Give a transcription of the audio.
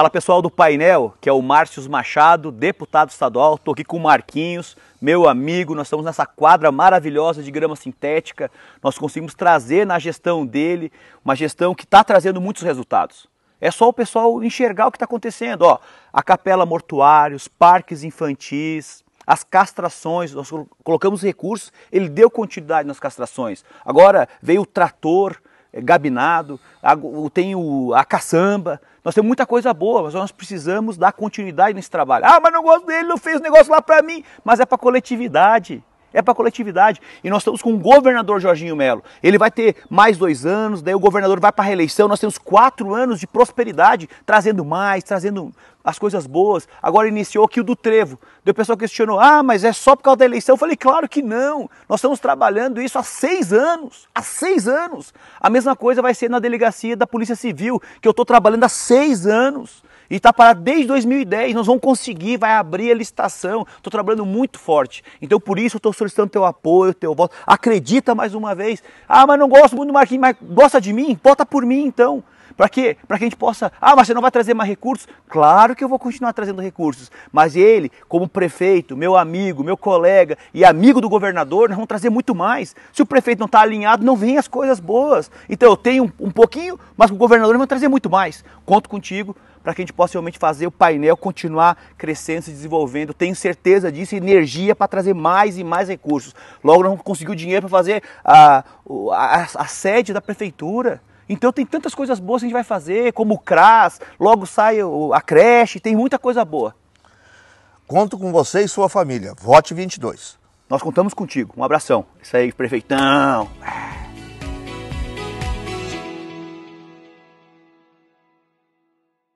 Fala pessoal do painel, que é o Márcio Machado, deputado estadual. Estou aqui com o Marquinhos, meu amigo. Nós estamos nessa quadra maravilhosa de grama sintética. Nós conseguimos trazer na gestão dele uma gestão que está trazendo muitos resultados. É só o pessoal enxergar o que está acontecendo. Ó, a capela mortuária, os parques infantis, as castrações, nós colocamos recursos, ele deu continuidade nas castrações. Agora veio o trator, é, gabinado, tem o, a caçamba, nós temos muita coisa boa, mas nós precisamos dar continuidade nesse trabalho. Ah, mas não gosto dele, não fez o negócio lá para mim, mas é para a coletividade é para a coletividade. E nós estamos com o governador Jorginho Melo. Ele vai ter mais dois anos, daí o governador vai para a reeleição. Nós temos quatro anos de prosperidade, trazendo mais, trazendo as coisas boas. Agora iniciou aqui o do Trevo. Deu pessoal questionou: ah, mas é só por causa da eleição? Eu falei: claro que não. Nós estamos trabalhando isso há seis anos. Há seis anos. A mesma coisa vai ser na delegacia da Polícia Civil, que eu estou trabalhando há seis anos. E está parado desde 2010. Nós vamos conseguir, vai abrir a licitação. Estou trabalhando muito forte. Então, por isso, estou solicitando teu apoio, teu voto. Acredita mais uma vez. Ah, mas não gosto muito do Marquinhos, mas gosta de mim? Vota por mim então. Para quê? Para que a gente possa. Ah, mas você não vai trazer mais recursos? Claro que eu vou continuar trazendo recursos. Mas ele, como prefeito, meu amigo, meu colega e amigo do governador, nós vamos trazer muito mais. Se o prefeito não está alinhado, não vem as coisas boas. Então eu tenho um pouquinho, mas o governador vai trazer muito mais. Conto contigo para que a gente possa realmente fazer o painel continuar crescendo, se desenvolvendo. Tenho certeza disso, energia para trazer mais e mais recursos. Logo, não conseguiu dinheiro para fazer a, a, a sede da prefeitura. Então tem tantas coisas boas que a gente vai fazer, como o CRAS, logo sai a creche, tem muita coisa boa. Conto com você e sua família. Vote 22. Nós contamos contigo. Um abração. Isso aí, prefeitão.